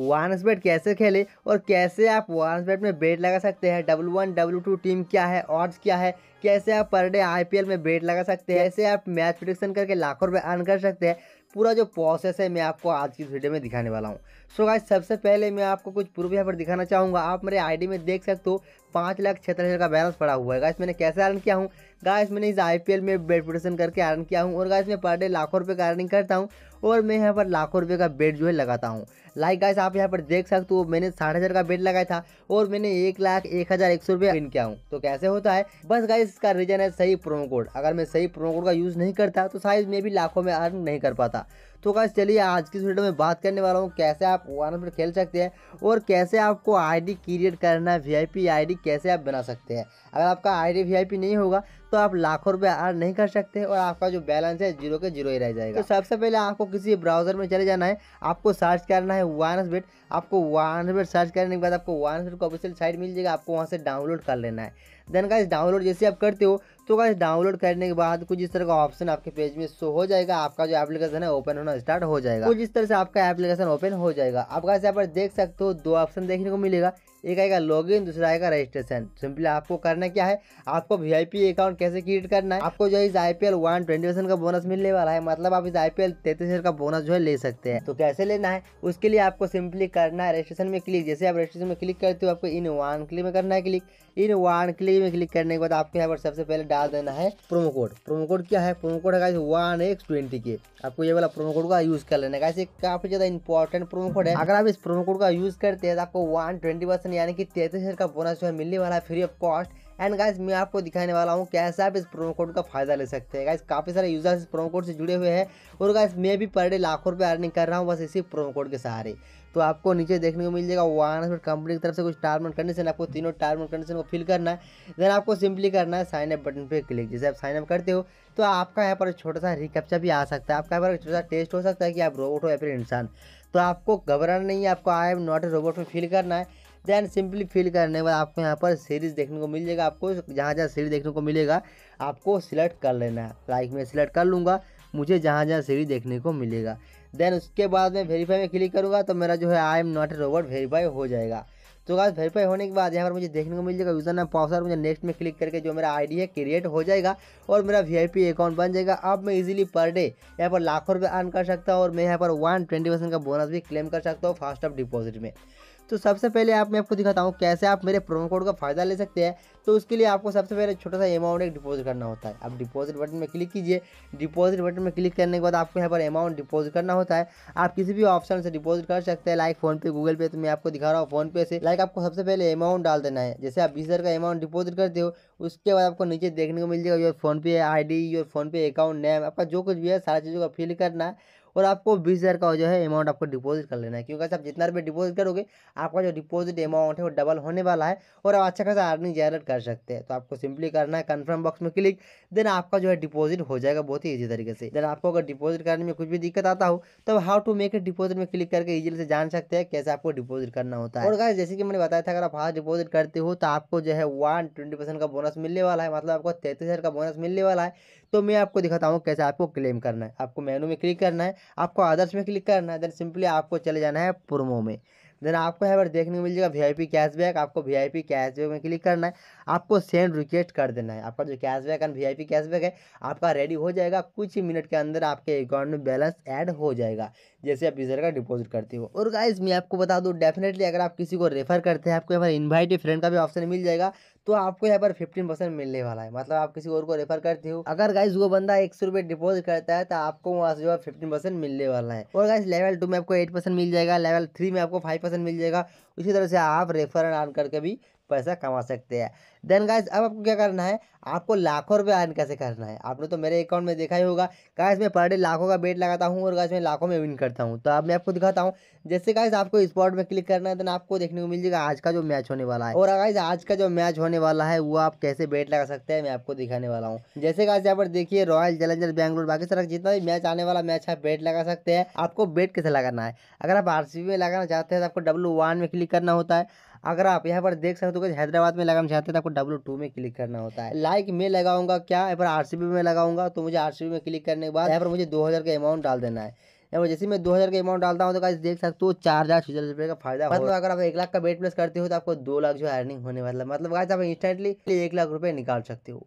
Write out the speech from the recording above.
वांस बेट कैसे खेले और कैसे आप वांस बेट में बेट लगा सकते हैं W one W two team क्या है ऑर्ड्स क्या है कैसे आप पर डे आई में बेट लगा सकते हैं कैसे आप मैच प्रोडिक्शन करके लाखों रुपए अर्न कर सकते हैं पूरा जो प्रोसेस है मैं आपको आज की वीडियो में दिखाने वाला हूँ सो गाइस सबसे पहले मैं आपको कुछ प्रूफ यहाँ पर दिखाना चाहूँगा आप मेरे आईडी में देख सकते हो पाँच लाख छहत्तर हज़ार का बैलेंस पड़ा हुआ है गाइस मैंने कैसे अर्न किया हूँ गाइस मैंने इस आईपीएल में बेट प्रोडक्शन करके अर्न किया हूँ और गाइस मैं पर डे लाखों रुपये का अर्निंग करता हूँ और मैं यहाँ पर लाखों रुपये का बेट जो है लगाता हूँ लाइक गाइस आप यहाँ पर देख सकते हो मैंने साठ हज़ार का बेट लगाया था और मैंने एक लाख एक हज़ार एक सौ रुपये किया हूँ तो कैसे होता है बस गाइस इसका रीज़न है सही प्रोमो कोड अगर मैं सही प्रोमो कोड का यूज़ नहीं करता तो शायद मैं भी लाखों में अर्न नहीं कर पाता तो गाइस चलिए आज की वीडियो में बात करने वाला हूँ कैसे आप वन पर खेल सकते हैं और कैसे आपको आईडी क्रिएट करना है वीआईपी आईडी कैसे आप बना सकते हैं अगर आपका आईडी वीआईपी नहीं होगा तो आप लाखों रुपये अर्न नहीं कर सकते और आपका जो बैलेंस है जीरो के जीरो ही रह जाएगा तो सबसे पहले आपको किसी ब्राउजर में चले जाना है आपको सर्च करना है वन बेट आपको वन बेट सर्च करने के बाद आपको वन बेट को ऑफिशियल साइट मिल जाएगा आपको वहाँ से डाउनलोड कर लेना है देन का डाउनलोड जैसे आप करते हो तो गाइस डाउनलोड करने के बाद कुछ इस तरह का ऑप्शन आपके पेज में शो हो जाएगा आपका जो एप्लीकेशन है ओपन होना स्टार्ट हो जाएगा कुछ इस तरह से आपका एप्लीकेशन ओपन हो जाएगा आप गाइस यहाँ पर देख सकते हो दो ऑप्शन देखने को मिलेगा एक आएगा लॉगिन दूसरा आएगा रजिस्ट्रेशन सिंपली आपको करना क्या है आपको वी अकाउंट कैसे क्रिएट करना है आपको जो है इस I P L one twenty percent का बोनस मिलने वाला है मतलब आप इस आई पी एल तैतीस का बोनस जो है ले सकते हैं तो कैसे लेना है उसके लिए आपको सिंपली करना है रजिस्ट्रेशन में क्लिक जैसे आप रजिस्ट्रेशन में क्लिक करते हो आपको इन वन क्लिक में करना है क्लिक इन वन क्लिक में क्लिक करने के बाद आपको यहाँ पर सबसे पहले डाल देना है प्रोमो कोड प्रोमो कोड क्या है प्रोमो कोड है वन एक्स ट्वेंटी के आपको ये वाला प्रोमो कोड का यूज कर लेना है काफी ज्यादा इंपॉर्टेंट प्रोमो कोड है अगर आप इस प्रोमो कोड का यूज करते हैं तो आपको वन ट्वेंटी परसेंट थाउजेंड यानी कि तैंतीस का बोनस जो है मिलने वाला है free of cost and guys मैं आपको दिखाने वाला हूँ कैसे आप इस प्रोमो कोड का फायदा ले सकते हैं गाइज काफ़ी सारे यूजर्स इस प्रोमो कोड से जुड़े हुए हैं और गाइज मैं भी पर डे लाखों रुपये अर्निंग कर रहा हूँ बस इसी प्रोमो कोड के सहारे तो आपको नीचे देखने को मिल जाएगा वन हंड्रेड कंपनी की तरफ से कुछ टर्म एंड कंडीशन आपको तीनों टर्म एंड कंडीशन को फिल करना है देन आपको सिंपली करना है साइनअप बटन पर क्लिक जैसे आप साइनअप करते हो तो आपका यहाँ पर छोटा सा रिकप्चा भी आ सकता है आपका यहाँ पर छोटा सा टेस्ट हो सकता है कि आप रोबोट हो या फिर इंसान तो आपको घबराना नहीं है आपको I am not a robot में फिल करना है देन सिंपली फिल करने के बाद आपको यहाँ पर सीरीज़ देखने को मिल जाएगा आपको जहाँ जहाँ सीरीज देखने को मिलेगा आपको सिलेक्ट कर लेना है लाइक मैं सिलेक्ट कर लूँगा मुझे जहाँ जहाँ सीरीज देखने को मिलेगा देन उसके बाद मैं वेरीफाई में क्लिक करूँगा तो मेरा जो है I am not a robot verify हो जाएगा तो गाइस वेरीफाई होने के बाद यहाँ पर मुझे देखने को मिल जाएगा यूज़र नाम पासवर्ड मुझे नेक्स्ट में क्लिक करके जो मेरा आईडी है क्रिएट हो जाएगा और मेरा वीआईपी अकाउंट बन जाएगा अब मैं इजीली पर डे यहाँ पर लाखों रुपये अर्न कर सकता हूँ और मैं यहाँ पर वन ट्वेंटी परसेंट का बोनस भी क्लेम कर सकता हूँ फास्ट ऑफ डिपॉजिट में तो सबसे पहले आप मैं आपको दिखाता हूँ कैसे आप मेरे प्रोमो कोड का फ़ायदा ले सकते हैं तो उसके लिए आपको सबसे पहले छोटा सा अमाउंट एक डिपॉजिट करना होता है आप डिपॉजिट बटन में क्लिक कीजिए डिपॉजिट बटन में क्लिक करने के बाद आपको यहाँ पर अमाउंट डिपॉजिट करना होता है आप किसी भी ऑप्शन से डिपॉजिट कर सकते हैं लाइक फोन पे गूगल पे तो मैं आपको दिखा रहा हूँ फोन पे से लाइक आपको सबसे पहले अमाउंट डाल देना है जैसे आप बीस का अमाउंट डिपॉजिट करते हो उसके बाद आपको नीचे देखने को मिल जाएगा your pay I D your pay account name आपका जो कुछ भी है सारा चीज़ों का फिल करना है और आपको बीस हज़ार का जो है अमाउंट आपको डिपॉजिट कर लेना है क्योंकि आप जितना रुपये डिपॉजिट करोगे आपका जो डिपॉजिट अमाउंट है वो डबल होने वाला है और आप अच्छा खासा अर्निंग जनरेट कर सकते हैं तो आपको सिंपली करना है कन्फर्म बॉक्स में क्लिक देन आपका जो है डिपॉजिट हो जाएगा बहुत ही ईजी तरीके से देन आपको अगर डिपॉजिट करने में कुछ भी दिक्कत आता हो तो how to make it deposit में क्लिक करके ईजिली से जान सकते हैं कैसे आपको डिपॉजिट करना होता है और गाइस जैसे कि मैंने बताया था अगर आप हाथ डिपॉजिट करते हो तो आपको जो है वन ट्वेंटी परसेंट का बोनस मिलने वाला है मतलब आपको तैंतीस हज़ार का बोनस मिलने वाला है तो मैं आपको दिखाता हूँ कैसे आपको क्लेम करना है आपको मेनू में क्लिक करना है आपको आदर्श में क्लिक करना है देन सिंपली आपको चले जाना है प्रोमो में देन आपको यहाँ पर देखने को मिल जाएगा वीआईपी कैशबैक आपको वीआईपी कैशबैक में क्लिक करना है आपको सेंड रिक्वेस्ट कर देना है आपका जो कैशबैक एंड वीआईपी कैशबैक है आपका रेडी हो जाएगा कुछ ही मिनट के अंदर आपके अकाउंट में बैलेंस ऐड हो जाएगा जैसे आप इधर का डिपॉजिट करते हो और गाइज मैं आपको बता दूँ डेफिनेटली अगर आप किसी को रेफर करते हैं आपको यहाँ पर इन्वाइट फ्रेंड का भी ऑप्शन मिल जाएगा तो आपको यहाँ पर फिफ्टीन परसेंट मिलने वाला है मतलब आप किसी और को रेफर करते हो अगर गाइज वो बंदा एक सौ रुपये डिपॉजिट करता है तो आपको वहाँ से जो है फिफ्टीन परसेंट मिलने वाला है और गाइज लेवल टू में आपको एट परसेंट मिल जाएगा लेवल थ्री में आपको फाइव परसेंट मिल जाएगा उसी तरह से आप रेफर आन करके भी पैसा कमा सकते हैं देन गाइज अब आपको क्या करना है आपको लाखों रुपये अर्न कैसे करना है आपने तो मेरे अकाउंट में देखा ही होगा गाइज मैं पर डे लाखों का बेट लगाता हूँ और गाइज मैं लाखों में विन करता हूँ तो अब मैं आपको दिखाता हूँ जैसे गाइज आपको स्पॉट में क्लिक करना है देन आपको देखने को मिल जाएगा आज का जो मैच होने वाला है और गाइज आज का जो मैच होने वाला है वो आप कैसे बेट लगा सकते हैं मैं आपको दिखाने वाला हूँ जैसे गाइज यहाँ पर देखिए रॉयल चैलेंजर बैंगलोर बाकी सर जितना भी मैच आने वाला मैच आप बेट लगा सकते हैं आपको बेट कैसे लगाना है अगर आप आर में लगाना चाहते हैं तो आपको डब्लू में क्लिक करना होता है अगर आप यहाँ पर देख सकते हो कि हैदराबाद में लगाना चाहते हैं तो आपको डब्लू टू में क्लिक करना होता है लाइक में लगाऊंगा क्या यहाँ पर आर में लगाऊंगा तो मुझे आर में क्लिक करने के बाद यहाँ पर मुझे दो का अमाउंट डाल देना है यहाँ पर जैसे मैं दो हज़ार का अमाउंट डालता हूँ तो गाइस देख सकते हो चार हज़ार छः रुपये का फायदा मतलब अगर आप एक लाख का बेट प्लेस करते हो तो आपको दो लाख जो अर्निंग होने वाला मतलब आप इंस्टेंटली एक लाख रुपये निकाल सकते हो